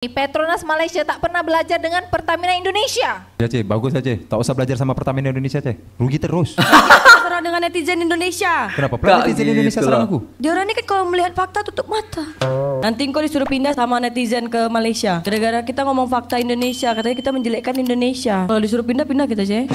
Petronas Malaysia tak pernah belajar dengan Pertamina Indonesia. Ya Cik, bagus aja. Ya, tak usah belajar sama Pertamina Indonesia Cik. Rugi terus. serang dengan netizen Indonesia. Kenapa pula netizen gitu Indonesia serang aku? Diorang ini kan kalau melihat fakta tutup mata. Nanti kau disuruh pindah sama netizen ke Malaysia. Gara-gara kita ngomong fakta Indonesia, katanya kita menjelekkan Indonesia. Kalau disuruh pindah, pindah kita Cik.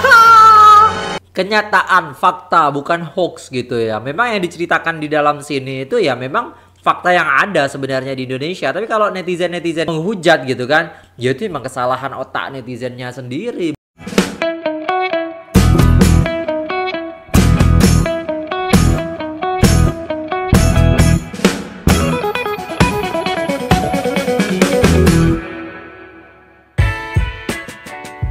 Kenyataan, fakta, bukan hoax gitu ya. Memang yang diceritakan di dalam sini itu ya memang fakta yang ada sebenarnya di Indonesia tapi kalau netizen netizen menghujat gitu kan ya itu memang kesalahan otak netizennya sendiri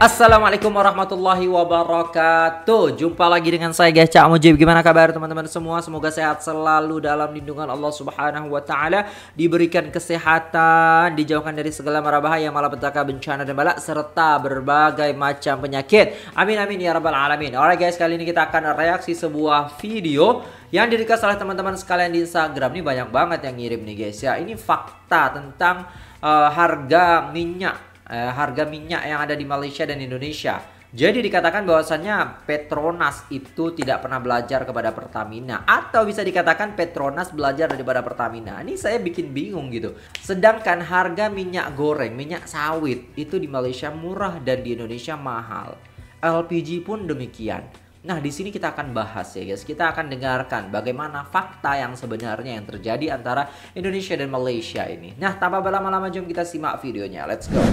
Assalamualaikum warahmatullahi wabarakatuh Jumpa lagi dengan saya guys Cak Mujib Gimana kabar teman-teman semua Semoga sehat selalu dalam lindungan Allah subhanahu wa ta'ala Diberikan kesehatan Dijauhkan dari segala marabahaya, Malapetaka, bencana dan balak Serta berbagai macam penyakit Amin amin ya rabbal alamin Alright guys kali ini kita akan reaksi sebuah video Yang dirikas oleh teman-teman sekalian di Instagram Ini banyak banget yang ngirim nih guys ya Ini fakta tentang uh, harga minyak eh, harga minyak yang ada di Malaysia dan Indonesia. Jadi dikatakan bahwasannya Petronas itu tidak pernah belajar kepada Pertamina atau bisa dikatakan Petronas belajar daripada Pertamina. Ini saya bikin bingung gitu. Sedangkan harga minyak goreng, minyak sawit itu di Malaysia murah dan di Indonesia mahal. LPG pun demikian. Nah, di sini kita akan bahas ya guys. Kita akan dengarkan bagaimana fakta yang sebenarnya yang terjadi antara Indonesia dan Malaysia ini. Nah, tanpa berlama-lama jom kita simak videonya. Let's go.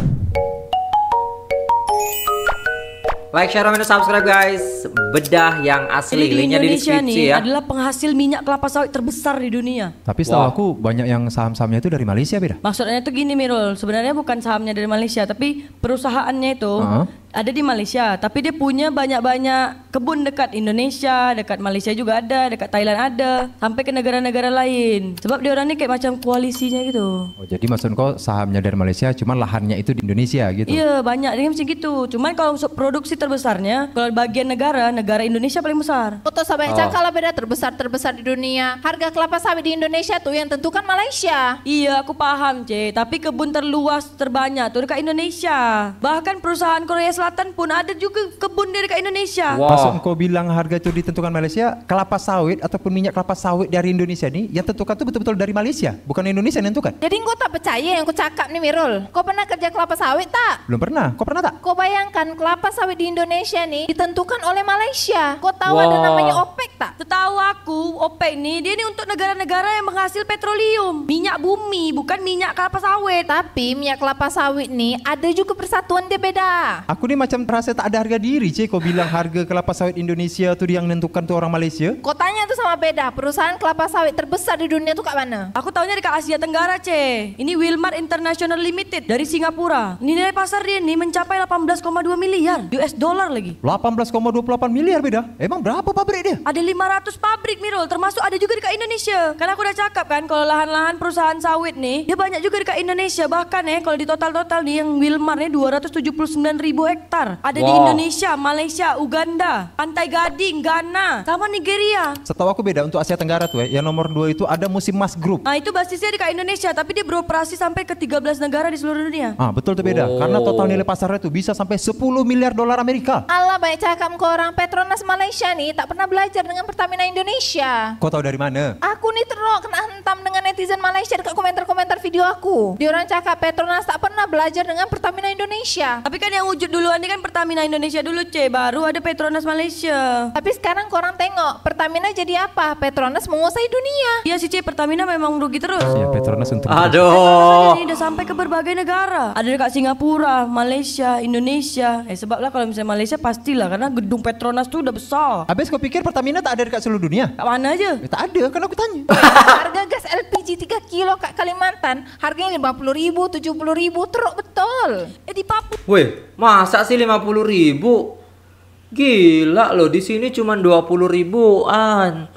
Like, share, dan subscribe guys. Bedah yang asli. Ini di Linknya Indonesia di nih ya. adalah penghasil minyak kelapa sawit terbesar di dunia. Tapi setahu wow. aku banyak yang saham-sahamnya itu dari Malaysia, beda. Maksudnya itu gini, Mirul. Sebenarnya bukan sahamnya dari Malaysia, tapi perusahaannya itu uh -huh ada di Malaysia, tapi dia punya banyak-banyak kebun dekat Indonesia, dekat Malaysia juga ada, dekat Thailand ada, sampai ke negara-negara lain. Sebab dia orangnya kayak macam koalisinya gitu. Oh, jadi maksud kau sahamnya dari Malaysia, cuman lahannya itu di Indonesia gitu? Iya, banyak. Dia mesti gitu. Cuman kalau untuk produksi terbesarnya, kalau bagian negara, negara Indonesia paling besar. Foto sama yang oh. cangkala beda terbesar-terbesar di dunia. Harga kelapa sawit di Indonesia tuh yang tentukan Malaysia. Iya, aku paham, C. Tapi kebun terluas terbanyak tuh dekat Indonesia. Bahkan perusahaan Korea Selatan Selatan pun ada juga kebun dari Indonesia. Wow. Masuk engkau bilang harga itu ditentukan Malaysia, kelapa sawit ataupun minyak kelapa sawit dari Indonesia nih yang tentukan itu betul-betul dari Malaysia, bukan Indonesia yang tentukan. Jadi engkau tak percaya yang kau cakap nih Mirul. Kau pernah kerja kelapa sawit tak? Belum pernah. Kau pernah tak? Kau bayangkan kelapa sawit di Indonesia nih ditentukan oleh Malaysia. Kau tahu wow. ada namanya OPEC tak? Tahu aku OPEC nih dia nih untuk negara-negara yang menghasil petroleum, minyak bumi bukan minyak kelapa sawit. Tapi minyak kelapa sawit nih ada juga persatuan dia beda. Aku ini ni macam terasa tak ada harga diri Cik. Kau bilang harga kelapa sawit Indonesia tu yang menentukan tu orang Malaysia. Kotanya tanya sama beda. Perusahaan kelapa sawit terbesar di dunia tu kat mana? Aku tahunya dekat Asia Tenggara, C. Ini Wilmar International Limited dari Singapura. Nilai pasar dia ini mencapai 18,2 miliar US dollar lagi. 18,28 miliar beda. Emang berapa pabrik dia? Ada 500 pabrik, Mirul. Termasuk ada juga dekat Indonesia. Karena aku udah cakap kan kalau lahan-lahan perusahaan sawit nih, dia banyak juga dekat Indonesia. Bahkan eh kalau di total-total nih yang Wilmar nih 279 ribu hektar hektar. Ada wow. di Indonesia, Malaysia, Uganda, Pantai Gading, Ghana, sama Nigeria. Setahu aku beda untuk Asia Tenggara tuh ya. Yang nomor dua itu ada Musim Mas Group. Nah itu basisnya di Indonesia tapi dia beroperasi sampai ke 13 negara di seluruh dunia. Ah betul tuh beda. Oh. Karena total oh. nilai pasarnya itu bisa sampai 10 miliar dolar Amerika. Allah baik cakap kau orang Petronas Malaysia nih tak pernah belajar dengan Pertamina Indonesia. Kau tahu dari mana? Aku nih terok kena hentam dengan netizen Malaysia dekat komentar-komentar video aku. Dia orang cakap Petronas tak pernah belajar dengan Pertamina Indonesia. Tapi kan yang wujud dulu duluan ini kan Pertamina Indonesia dulu C, baru ada Petronas Malaysia. Tapi sekarang korang tengok, Pertamina jadi apa? Petronas menguasai dunia. Iya sih C, Pertamina memang rugi terus. Ya Petronas untuk Aduh. Kan ini udah sampai ke berbagai negara. Ada dekat Singapura, Malaysia, Indonesia. Eh sebab lah kalau misalnya Malaysia pastilah karena gedung Petronas tuh udah besar. Habis kau pikir Pertamina tak ada dekat seluruh dunia? Kak mana aja? Ya, tak ada, kan aku tanya. Harga gas LPG 3 kilo Kak Kalimantan harganya 50 ribu, 70 ribu, teruk betul. Eh di Papua. Woi, masa masa sih 50 ribu? Gila loh, di sini cuma 20 ribuan.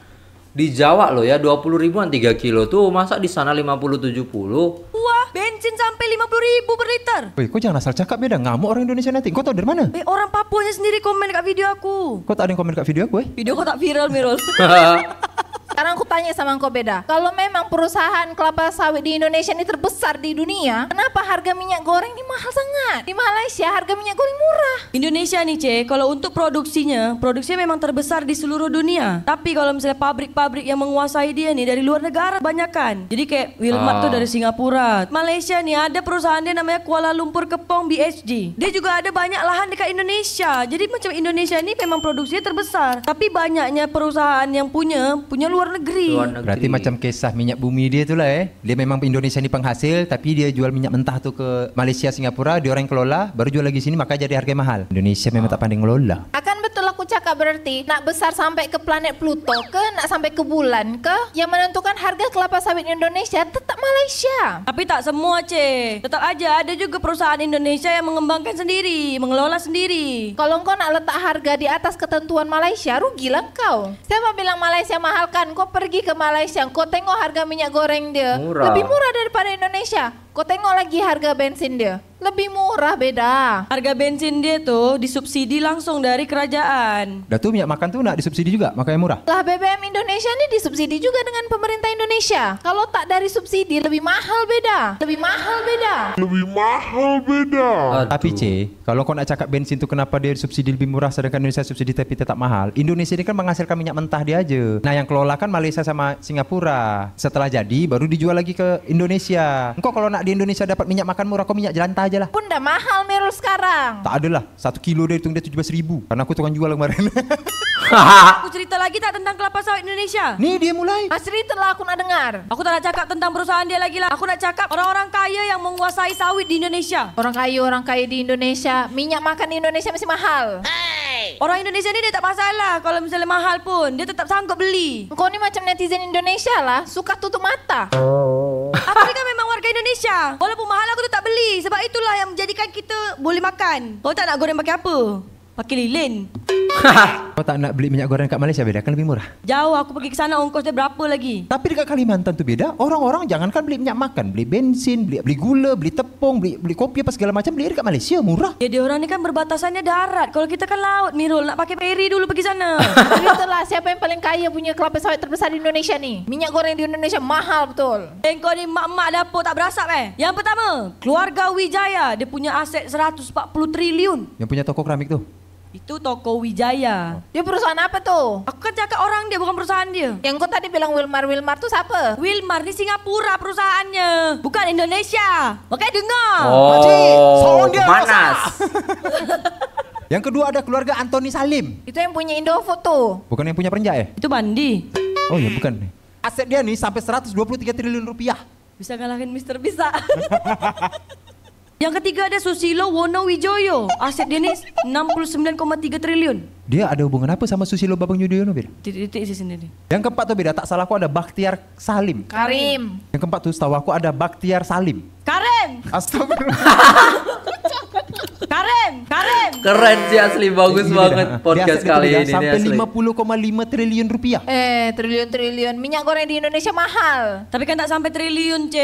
Di Jawa loh ya, 20 ribuan 3 kilo tuh. Masa di sana 50 70? Wah, bensin sampai 50 ribu per liter. Woi, kok jangan asal cakap beda ngamuk orang Indonesia nanti. Kau tau dari mana? Eh, orang Papuanya sendiri komen kak video aku. Kok tak ada yang komen kak video aku, eh? Video kok tak viral, Mirul. Sekarang aku tanya sama engkau beda. Kalau memang perusahaan kelapa sawit di Indonesia ini terbesar di dunia, kenapa harga minyak goreng ini mahal sangat? Di Malaysia harga minyak goreng murah. Indonesia nih, cek kalau untuk produksinya, produksinya memang terbesar di seluruh dunia. Tapi kalau misalnya pabrik-pabrik yang menguasai dia nih dari luar negara banyakkan Jadi kayak Wilmar ah. tuh dari Singapura. Malaysia nih ada perusahaan dia namanya Kuala Lumpur Kepong BHD. Dia juga ada banyak lahan dekat Indonesia. Jadi macam Indonesia ini memang produksinya terbesar. Tapi banyaknya perusahaan yang punya punya luar negeri. luar negeri. Berarti macam kisah minyak bumi dia tu lah eh. Dia memang Indonesia ni penghasil tapi dia jual minyak mentah tu ke Malaysia, Singapura. Dia orang kelola baru jual lagi sini maka jadi harga mahal. Indonesia memang ha. tak pandai ngelola. Akan aku cakap berarti nak besar sampai ke planet Pluto ke, nak sampai ke bulan ke, yang menentukan harga kelapa sawit Indonesia tetap Malaysia. Tapi tak semua, C Tetap aja ada juga perusahaan Indonesia yang mengembangkan sendiri, mengelola sendiri. Kalau engkau nak letak harga di atas ketentuan Malaysia, rugilah kau. Saya mau bilang Malaysia mahal kan, kau pergi ke Malaysia, kau tengok harga minyak goreng dia. Murah. Lebih murah daripada Indonesia. Kau tengok lagi harga bensin dia. Lebih murah beda. Harga bensin dia tuh disubsidi langsung dari kerajaan. Dah tuh minyak makan tuh nak disubsidi juga, makanya murah. Lah BBM Indonesia ini disubsidi juga dengan pemerintah Indonesia. Kalau tak dari subsidi lebih mahal beda. Lebih mahal beda. Lebih mahal beda. Aduh. tapi C, kalau kau nak cakap bensin tuh kenapa dia disubsidi lebih murah sedangkan Indonesia subsidi tapi tetap mahal. Indonesia ini kan menghasilkan minyak mentah dia aja. Nah yang kelola kan Malaysia sama Singapura. Setelah jadi baru dijual lagi ke Indonesia. Kok kalau nak di Indonesia dapat minyak makan murah kau minyak jalan tajam aja lah. Pun udah mahal Merul sekarang. Tak ada lah, satu kilo dia hitung dia tujuh belas ribu. Karena aku tukang jual kemarin. aku cerita lagi tak tentang kelapa sawit Indonesia? Nih dia mulai. Asri ah, cerita lah aku nak dengar. Aku tak nak cakap tentang perusahaan dia lagi lah. Aku nak cakap orang-orang kaya yang menguasai sawit di Indonesia. Orang kaya, orang kaya di Indonesia. Minyak makan di Indonesia masih mahal. Hey. Orang Indonesia ini dia tak masalah kalau misalnya mahal pun. Dia tetap sanggup beli. Kau ni macam netizen Indonesia lah. Suka tutup mata. Oh. Aku kan memang warga Indonesia. Walaupun mahal aku tu tak beli. Sebab itulah yang menjadikan kita boleh makan. Kau tak nak goreng pakai apa? pakai lilin. Kau tak nak beli minyak goreng kat Malaysia beda kan lebih murah? Jauh aku pergi ke sana ongkos dia berapa lagi? Tapi dekat Kalimantan tu beda. Orang-orang jangankan beli minyak makan, beli bensin, beli beli gula, beli tepung, beli beli kopi apa segala macam beli dekat Malaysia murah. Ya dia orang ni kan berbatasannya darat. Kalau kita kan laut, Mirul nak pakai peri dulu pergi sana. Itulah siapa yang paling kaya punya kelapa sawit terbesar di Indonesia ni. Minyak goreng di Indonesia mahal betul. Engkau ni mak-mak dapur tak berasap eh. Yang pertama, keluarga Wijaya dia punya aset 140 triliun. Yang punya toko keramik tu. itu toko Wijaya. Oh. Dia perusahaan apa tuh? Aku kerja ke orang dia, bukan perusahaan dia. Yang kau tadi bilang Wilmar, Wilmar tuh siapa? Wilmar di Singapura perusahaannya, bukan Indonesia. oke dengar. Oh, dia panas. yang kedua ada keluarga Antoni Salim. Itu yang punya Indofood tuh. Bukan yang punya perenjak ya? Eh? Itu Bandi. Oh ya bukan. Aset dia nih sampai 123 triliun rupiah. Bisa ngalahin Mister Bisa. Yang ketiga ada Susilo Wonowijoyo. Aset dia nih 69,3 triliun. Dia ada hubungan apa sama Susilo Babang Yudhoyono, Bir? Titik-titik isi sendiri. Yang keempat tuh, Bir, tak salah aku ada Baktiar Salim. Karim. Yang keempat tuh setahu aku ada Baktiar Salim. Karim. Astagfirullah. Karim, Karim. Keren sih asli bagus ini banget podcast kali ini. Sampai lima puluh koma lima triliun rupiah. Eh triliun triliun minyak goreng di Indonesia mahal. Tapi kan tak sampai triliun c.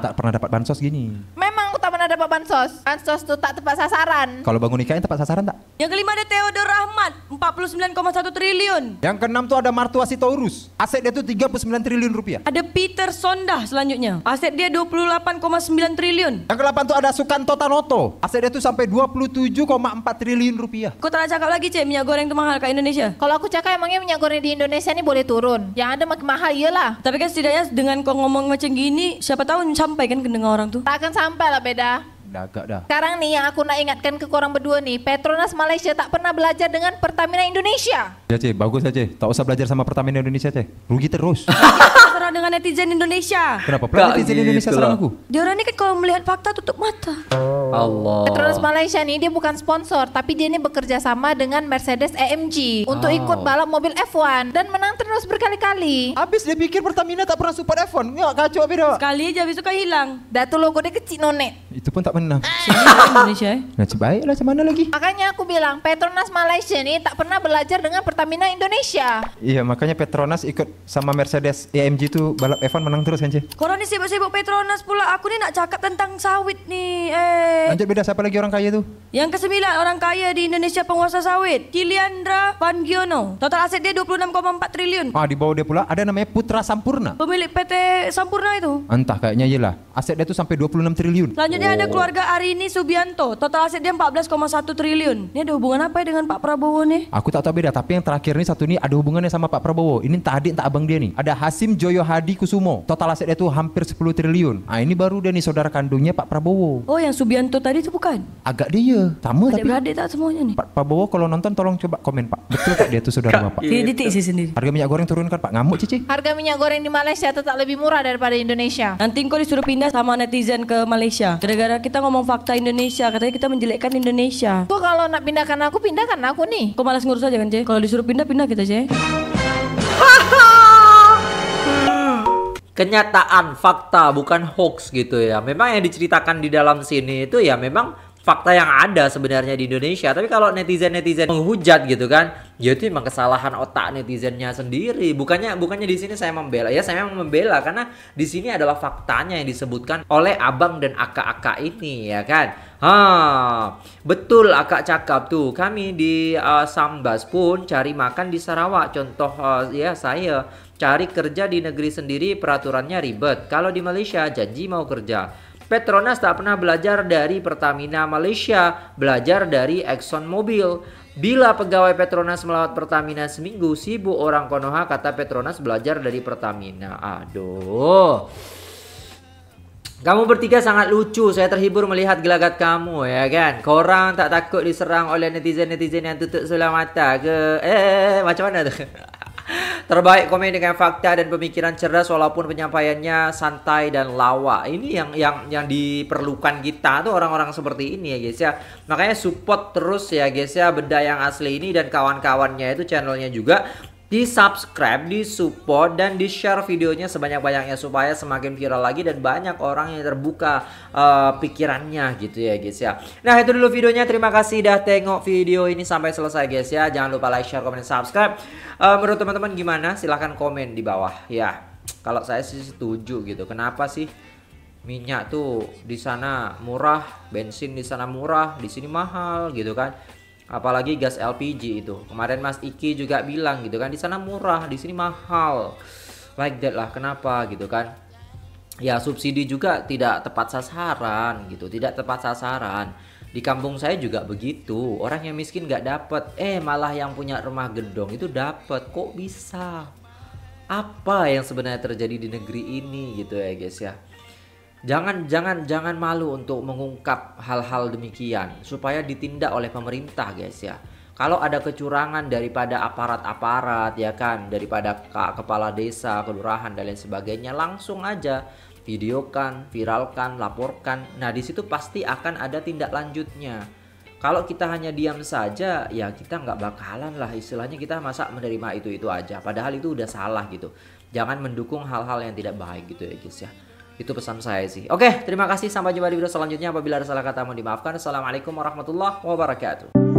tak pernah dapat bansos gini. Memang aku tak pernah dapat bansos. Bansos tuh tak tepat sasaran. Kalau bangun nikahnya tepat sasaran tak? Yang kelima ada Theodor Rahmat 49,1 triliun. Yang keenam tuh ada Martua Sitorus. Aset dia tuh 39 triliun rupiah. Ada Peter Sondah selanjutnya. Aset dia 28,9 triliun. Yang ke delapan tuh ada Sukanto Tanoto. Aset dia tuh sampai 27,4 triliun rupiah. Kau Kota cakap lagi cek minyak goreng itu mahal ke Indonesia. Kalau aku cakap emangnya minyak goreng di Indonesia ini boleh turun. Yang ada makin mahal iyalah. Tapi kan setidaknya dengan kau ngomong macam gini, siapa tahu sampai kan kedengar orang tuh. Tak akan sampai lah beda. Dah dah. Sekarang nih yang aku nak ingatkan ke korang berdua nih, Petronas Malaysia tak pernah belajar dengan Pertamina Indonesia. Ya Cik, bagus aja. Tak usah belajar sama Pertamina Indonesia Cik. Rugi terus. dengan netizen Indonesia. Kenapa pula netizen gitu Indonesia serang aku? orang ini kan kalau melihat fakta tutup mata. Allah. Petronas Malaysia ini dia bukan sponsor tapi dia ini bekerja sama dengan Mercedes AMG e oh. untuk ikut balap mobil F1 dan menang terus berkali-kali. Habis dia pikir Pertamina tak pernah support F1. Enggak kacau beda. Sekali aja besok kan hilang. Dah tu logo dia kecil nonet. Itu pun tak menang. Indonesia eh. Nasib baik lah macam mana lagi. Makanya aku bilang Petronas Malaysia ini tak pernah belajar dengan Pertamina Indonesia. Iya makanya Petronas ikut sama Mercedes AMG e itu balap Evan menang terus kan Cik? Kau nih sibuk-sibuk Petronas pula. Aku nih nak cakap tentang sawit nih. Eh. Lanjut beda siapa lagi orang kaya tuh? Yang kesembilan orang kaya di Indonesia penguasa sawit. Kiliandra Pangiono. Total aset dia 26,4 triliun. Ah di bawah dia pula ada namanya Putra Sampurna. Pemilik PT Sampurna itu. Entah kayaknya iya lah. Aset dia tuh sampai 26 triliun. Selanjutnya oh. ada keluarga Arini Subianto. Total aset dia 14,1 triliun. Ini ada hubungan apa ya dengan Pak Prabowo nih? Aku tak tahu beda tapi yang terakhir nih satu nih ada hubungannya sama Pak Prabowo. Ini tak adik tak abang dia nih. Ada Hasim Joyo Hadi Kusumo. Total asetnya itu hampir 10 triliun. Ah ini baru dia nih saudara kandungnya Pak Prabowo. Oh yang Subianto tadi itu bukan? Agak dia. Sama Adik tapi. Adik tak semuanya nih. Pak Prabowo kalau nonton tolong coba komen Pak. Betul tak dia tuh saudara Bapak? Iya titik iya. sih sendiri. Harga minyak goreng turun kan Pak? Ngamuk Cici. Harga minyak goreng di Malaysia tetap lebih murah daripada Indonesia. Nanti kau disuruh pindah sama netizen ke Malaysia. Gara-gara kita ngomong fakta Indonesia, katanya kita menjelekkan Indonesia. Kok kalau nak pindahkan aku, pindahkan aku nih. Kok malas ngurus aja kan, Cek? Kalau disuruh pindah, pindah kita, ha! kenyataan fakta bukan hoax gitu ya memang yang diceritakan di dalam sini itu ya memang fakta yang ada sebenarnya di Indonesia. Tapi kalau netizen-netizen menghujat gitu kan, ya itu memang kesalahan otak netizennya sendiri. Bukannya bukannya di sini saya membela. Ya saya memang membela karena di sini adalah faktanya yang disebutkan oleh abang dan akak-akak ini ya kan. Ha, betul akak cakap tuh. Kami di uh, Sambas pun cari makan di Sarawak. Contoh uh, ya saya cari kerja di negeri sendiri peraturannya ribet. Kalau di Malaysia janji mau kerja Petronas tak pernah belajar dari Pertamina Malaysia, belajar dari Exxon Mobil. Bila pegawai Petronas melawat Pertamina seminggu, sibuk orang Konoha kata Petronas belajar dari Pertamina. Aduh. Kamu bertiga sangat lucu. Saya terhibur melihat gelagat kamu ya kan. Korang tak takut diserang oleh netizen-netizen yang tutup sebelah mata ke? Eh, eh, eh, macam mana tu? Terbaik komedi dengan fakta dan pemikiran cerdas walaupun penyampaiannya santai dan lawa. Ini yang yang yang diperlukan kita tuh orang-orang seperti ini ya guys ya. Makanya support terus ya guys ya benda yang asli ini dan kawan-kawannya itu channelnya juga di subscribe, di support, dan di share videonya sebanyak-banyaknya supaya semakin viral lagi dan banyak orang yang terbuka uh, pikirannya gitu ya guys ya. Nah itu dulu videonya, terima kasih udah tengok video ini sampai selesai guys ya. Jangan lupa like, share, komen, subscribe. Uh, menurut teman-teman gimana? Silahkan komen di bawah ya. Kalau saya sih setuju gitu. Kenapa sih minyak tuh di sana murah, bensin di sana murah, di sini mahal gitu kan? apalagi gas LPG itu kemarin Mas Iki juga bilang gitu kan di sana murah di sini mahal like that lah kenapa gitu kan ya subsidi juga tidak tepat sasaran gitu tidak tepat sasaran di kampung saya juga begitu orang yang miskin nggak dapat eh malah yang punya rumah gedong itu dapat kok bisa apa yang sebenarnya terjadi di negeri ini gitu ya guys ya Jangan jangan jangan malu untuk mengungkap hal-hal demikian supaya ditindak oleh pemerintah guys ya. Kalau ada kecurangan daripada aparat-aparat ya kan, daripada kepala desa, kelurahan dan lain sebagainya, langsung aja videokan, viralkan, laporkan. Nah, di situ pasti akan ada tindak lanjutnya. Kalau kita hanya diam saja, ya kita nggak bakalan lah istilahnya kita masa menerima itu-itu aja. Padahal itu udah salah gitu. Jangan mendukung hal-hal yang tidak baik gitu ya guys ya. Itu pesan saya sih. Oke, terima kasih. Sampai jumpa di video selanjutnya. Apabila ada salah kata mohon dimaafkan. Assalamualaikum warahmatullahi wabarakatuh.